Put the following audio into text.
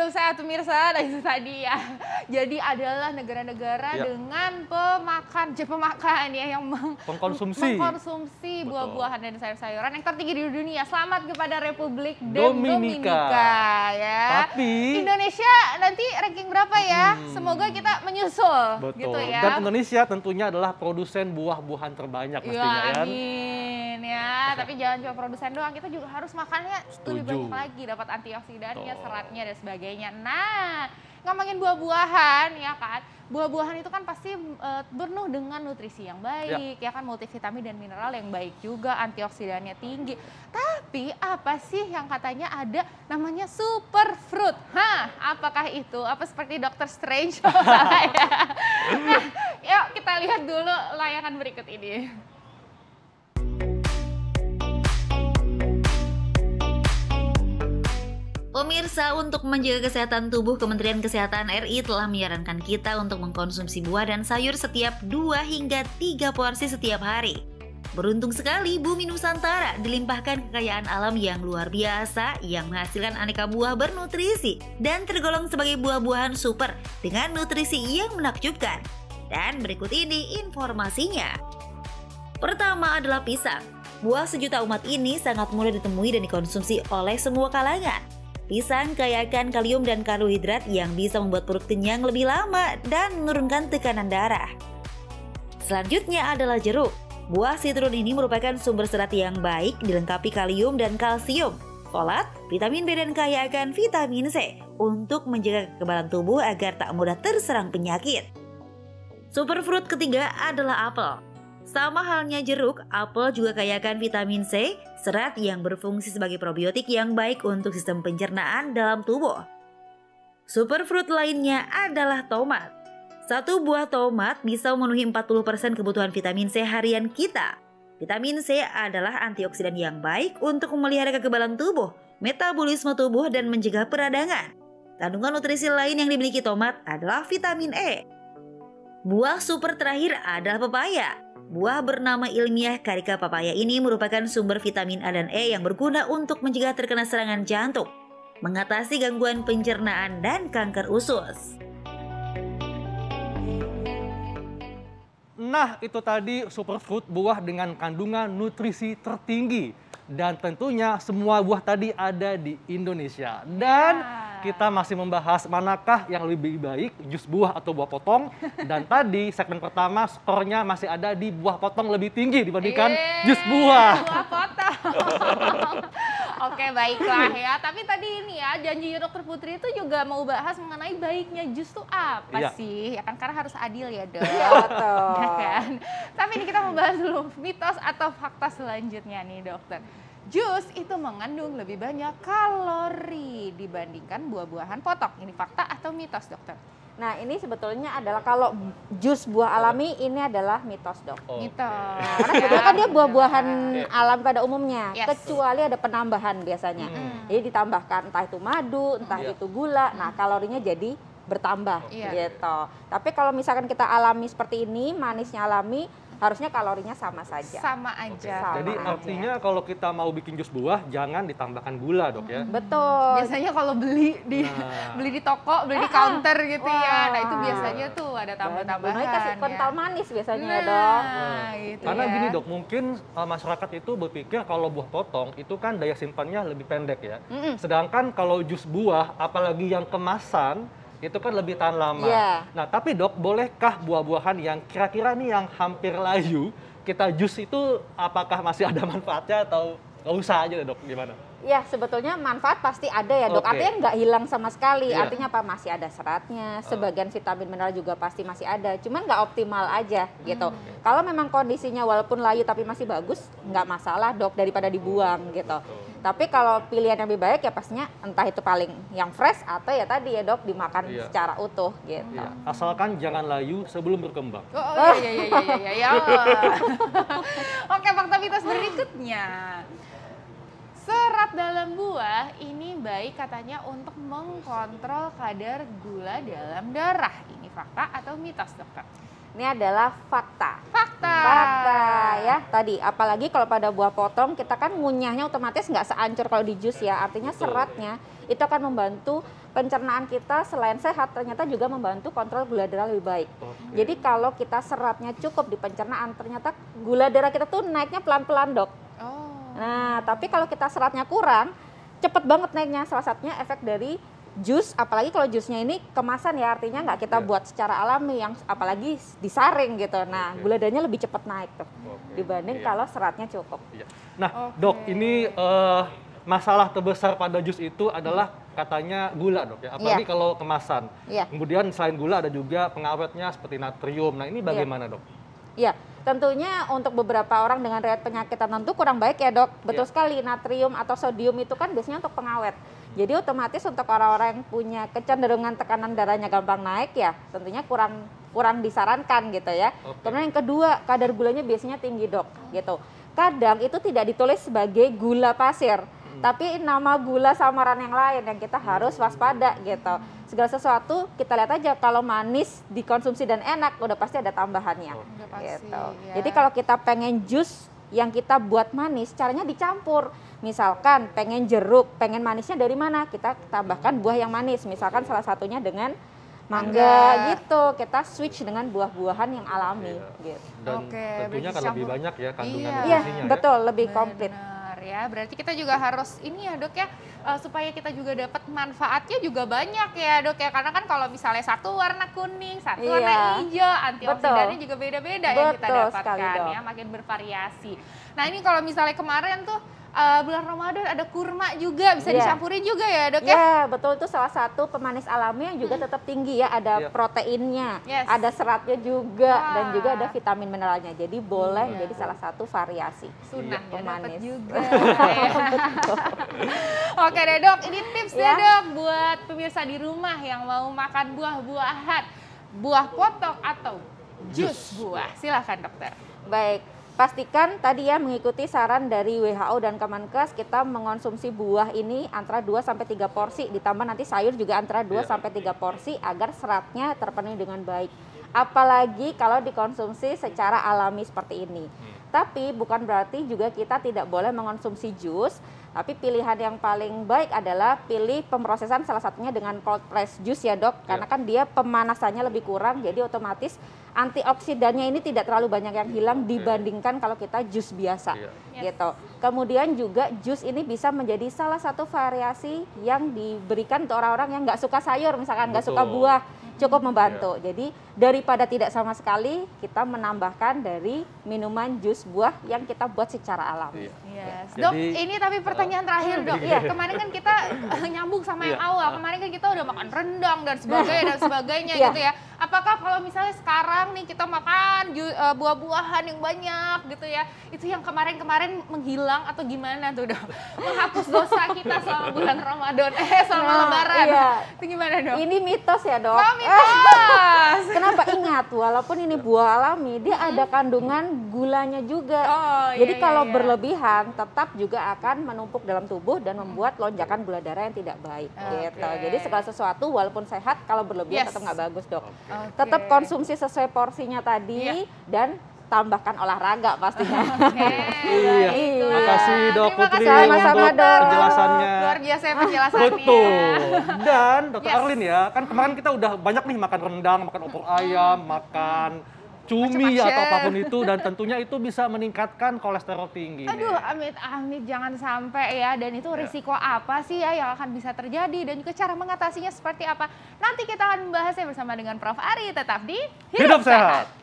hidup sehat pemirsa dan itu tadi ya. Jadi adalah negara-negara ya. dengan pemakan, pemakan ya yang meng mengkonsumsi, mengkonsumsi buah-buahan dan sayur-sayuran yang tertinggi di dunia. Selamat kepada Republik Dominika, Dominika ya. Tapi Indonesia nanti ranking berapa ya? Hmm. Semoga kita menyusul gitu Betul. gitu ya. Dan Indonesia tentunya adalah produsen buah-buahan terbanyak mestinya ya. Kan? Amin ya, tapi jangan cuma produsen doang, kita juga harus makannya Setuju. lebih banyak lagi, dapat antioksidannya, Betul. seratnya dan sebagainya. Nah, ngomongin buah-buahan ya kan. Buah-buahan itu kan pasti e, dengan nutrisi yang ya. baik, ya. ya kan multivitamin dan mineral yang baik juga, antioksidannya tinggi. Tapi tapi apa sih yang katanya ada namanya super fruit? Hah, apakah itu? Apa seperti Doctor Strange? Nah, yuk kita lihat dulu layangan berikut ini. Pemirsa, untuk menjaga kesehatan tubuh, Kementerian Kesehatan RI telah menyarankan kita untuk mengkonsumsi buah dan sayur setiap 2 hingga 3 porsi setiap hari. Beruntung sekali bumi Nusantara dilimpahkan kekayaan alam yang luar biasa yang menghasilkan aneka buah bernutrisi dan tergolong sebagai buah-buahan super dengan nutrisi yang menakjubkan. Dan berikut ini informasinya. Pertama adalah pisang. Buah sejuta umat ini sangat mudah ditemui dan dikonsumsi oleh semua kalangan. Pisang kaya akan kalium dan karbohidrat yang bisa membuat perut kenyang lebih lama dan menurunkan tekanan darah. Selanjutnya adalah jeruk. Buah sitrun ini merupakan sumber serat yang baik dilengkapi kalium dan kalsium. Folat, vitamin B dan kaya akan vitamin C untuk menjaga kekebalan tubuh agar tak mudah terserang penyakit. Superfruit ketiga adalah apel. Sama halnya jeruk, apel juga kaya akan vitamin C, serat yang berfungsi sebagai probiotik yang baik untuk sistem pencernaan dalam tubuh. Superfruit lainnya adalah tomat. Satu buah tomat bisa memenuhi 40% kebutuhan vitamin C harian kita. Vitamin C adalah antioksidan yang baik untuk memelihara kekebalan tubuh, metabolisme tubuh, dan mencegah peradangan. Kandungan nutrisi lain yang dimiliki tomat adalah vitamin E. Buah super terakhir adalah pepaya. Buah bernama ilmiah karika papaya ini merupakan sumber vitamin A dan E yang berguna untuk mencegah terkena serangan jantung, mengatasi gangguan pencernaan dan kanker usus. Nah, itu tadi superfood buah dengan kandungan nutrisi tertinggi. Dan tentunya semua buah tadi ada di Indonesia. Dan iya. kita masih membahas manakah yang lebih baik, jus buah atau buah potong. Dan tadi segmen pertama skornya masih ada di buah potong lebih tinggi dibandingkan Yeay, jus buah. Buah potong. Oke, baiklah ya. Tapi tadi ini ya, janji Dokter Putri itu juga mau bahas mengenai baiknya jus itu apa ya. sih? Ya kan karena harus adil ya, Dok. Iya, ya kan? Tapi ini kita mau bahas dulu mitos atau fakta selanjutnya nih, Dokter. Jus itu mengandung lebih banyak kalori dibandingkan buah-buahan potong. Ini fakta atau mitos, Dokter? Nah, ini sebetulnya adalah kalau jus buah iya. alami ini adalah mitos, Dok. Oh. Mitos. Nah, karena iya. sebetulnya kan dia buah-buahan yeah. Iya. alam pada umumnya, yes. kecuali ada penambahan biasanya. Hmm. Jadi ditambahkan entah itu madu, entah yeah. itu gula. Hmm. Nah, kalorinya jadi bertambah okay. gitu. Tapi kalau misalkan kita alami seperti ini, manisnya alami, Harusnya kalorinya sama saja. Sama aja. Sama Jadi aja. artinya kalau kita mau bikin jus buah jangan ditambahkan gula, Dok ya. Betul. Biasanya kalau beli di nah. beli di toko, beli di counter gitu ya. Wah. ya. Nah, itu biasanya tuh ada tambah-tambahan. Nah, kasih ya. kental ya. manis biasanya, nah, Dok. gitu Karena ya. gini, Dok, mungkin uh, masyarakat itu berpikir kalau buah potong itu kan daya simpannya lebih pendek ya. Mm -mm. Sedangkan kalau jus buah apalagi yang kemasan itu kan lebih tahan lama. Yeah. Nah, tapi dok, bolehkah buah-buahan yang kira-kira nih yang hampir layu kita jus itu apakah masih ada manfaatnya atau nggak usah aja dok gimana? Ya sebetulnya manfaat pasti ada ya dok. Okay. Artinya nggak hilang sama sekali. Yeah. Artinya apa? Masih ada seratnya. Oh. Sebagian vitamin mineral juga pasti masih ada. Cuman nggak optimal aja hmm. gitu. Okay. Kalau memang kondisinya walaupun layu tapi masih bagus, nggak masalah dok daripada dibuang gitu. Betul. Tapi kalau pilihan yang lebih baik ya pastinya entah itu paling yang fresh atau ya tadi ya dok dimakan iya. secara utuh gitu. Iya. Asalkan jangan layu sebelum berkembang. Oh, oh iya iya iya iya iya. iya ya Oke fakta mitos berikutnya. Serat dalam buah ini baik katanya untuk mengkontrol kadar gula dalam darah. Ini fakta atau mitos dokter? Ini adalah fakta. Fakta. Fakta ya. Tadi apalagi kalau pada buah potong kita kan ngunyahnya otomatis nggak seancur kalau di jus ya. Artinya seratnya itu akan membantu pencernaan kita selain sehat ternyata juga membantu kontrol gula darah lebih baik. Okay. Jadi kalau kita seratnya cukup di pencernaan ternyata gula darah kita tuh naiknya pelan-pelan, Dok. Oh. Nah, tapi kalau kita seratnya kurang, cepet banget naiknya. Salah satunya efek dari jus, apalagi kalau jusnya ini kemasan ya, artinya nggak kita yeah. buat secara alami, yang apalagi disaring gitu. Nah, okay. gula dananya lebih cepat naik tuh okay. dibanding yeah. kalau seratnya cukup. Yeah. Nah, okay. dok, ini uh, masalah terbesar pada jus itu adalah katanya gula dok ya iya. apalagi yeah. kalau kemasan yeah. kemudian selain gula ada juga pengawetnya seperti natrium nah ini iya. bagaimana yeah. dok Iya. yeah. Tentunya untuk beberapa orang dengan riwayat penyakit tertentu kurang baik ya dok. Iya. Betul yeah. sekali natrium atau sodium itu kan biasanya untuk pengawet. Jadi otomatis untuk orang-orang yang punya kecenderungan tekanan darahnya gampang naik ya, tentunya kurang kurang disarankan gitu ya. Okay. Kemudian yang kedua kadar gulanya biasanya tinggi dok gitu. Kadang itu tidak ditulis sebagai gula pasir Hmm. tapi nama gula samaran yang lain yang kita harus hmm. waspada gitu segala sesuatu kita lihat aja kalau manis dikonsumsi dan enak udah pasti ada tambahannya oh. pasti, gitu ya. jadi kalau kita pengen jus yang kita buat manis caranya dicampur misalkan pengen jeruk pengen manisnya dari mana kita tambahkan buah yang manis misalkan salah satunya dengan mangga, gitu kita switch dengan buah-buahan yang alami iya. gitu dan Oke, tentunya akan lebih banyak ya kandungan iya. Ya. Iya, betul lebih komplit benar ya. Berarti kita juga harus ini ya dok ya uh, supaya kita juga dapat manfaatnya juga banyak ya dok ya. Karena kan kalau misalnya satu warna kuning, satu iya. warna hijau, antioksidannya Betul. juga beda-beda ya yang kita dapatkan sekali, ya, makin bervariasi. Nah ini kalau misalnya kemarin tuh uh, bulan Ramadan ada kurma juga bisa yeah. dicampurin juga ya dok ya? Yeah, betul itu salah satu pemanis alami yang juga hmm. tetap tinggi ya ada yeah. proteinnya, yes. ada seratnya juga ah. dan juga ada vitamin mineralnya. Jadi boleh yeah. Hmm. jadi salah satu variasi sunnah iya, pemanis juga. Iya. Oke deh dok, ini tips yeah. deh dok buat pemirsa di rumah yang mau makan buah-buahan, buah potong atau jus buah. Silahkan dokter. Baik pastikan tadi ya mengikuti saran dari WHO dan Kemenkes kita mengonsumsi buah ini antara 2 sampai 3 porsi ditambah nanti sayur juga antara 2 iya. sampai 3 porsi agar seratnya terpenuhi dengan baik. Apalagi kalau dikonsumsi secara alami seperti ini. Iya. Tapi bukan berarti juga kita tidak boleh mengonsumsi jus tapi pilihan yang paling baik adalah pilih pemrosesan salah satunya dengan cold press juice ya dok, karena yeah. kan dia pemanasannya lebih kurang, jadi otomatis antioksidannya ini tidak terlalu banyak yang hilang dibandingkan kalau kita jus biasa, yeah. gitu. Kemudian juga jus ini bisa menjadi salah satu variasi yang diberikan untuk orang-orang yang nggak suka sayur, misalkan nggak suka buah cukup membantu. Yeah. Jadi daripada tidak sama sekali, kita menambahkan dari minuman jus buah yang kita buat secara alami. Yeah. Yes. Iya. Jadi, ini tapi pertanyaan uh, terakhir, Dok. Iya. iya. Kemarin kan kita eh, nyambung sama yang iya. awal. Kemarin kan kita udah makan rendang dan sebagainya dan sebagainya yeah. gitu ya. Apakah kalau misalnya sekarang nih kita makan eh, buah-buahan yang banyak gitu ya, itu yang kemarin-kemarin menghilang atau gimana tuh, Dok? Menghapus dosa kita selama bulan Ramadan eh selama nah, lebaran. Iya. Itu gimana, Dok? Ini mitos ya, Dok. Oh, mitos pas. Kenapa? Ingat, walaupun ini buah alami, dia hmm. ada kandungan gulanya juga. Oh, iya, Jadi iya, kalau iya. berlebihan tetap juga akan menumpuk dalam tubuh dan membuat lonjakan gula darah yang tidak baik okay. gitu. Jadi segala sesuatu walaupun sehat kalau berlebihan yes. tetap nggak bagus, Dok. Okay. Tetap konsumsi sesuai porsinya tadi yeah. dan tambahkan olahraga pastinya. iya. Terima kasih dok Putri Sama-sama dok. Penjelasannya. Luar biasa ya penjelasannya. Betul. Dan dokter yes. Arlin ya, kan kemarin kita udah banyak nih makan rendang, makan opor ayam, hmm. makan cumi Macem-macem. atau apapun itu dan tentunya itu bisa meningkatkan kolesterol tinggi. Aduh, amit amit jangan sampai ya dan itu ya. risiko ya. apa sih ya yang akan bisa terjadi dan juga cara mengatasinya seperti apa. Nanti kita akan membahasnya bersama dengan Prof Ari tetap di Hidup, Hidup Sehat. Sehat.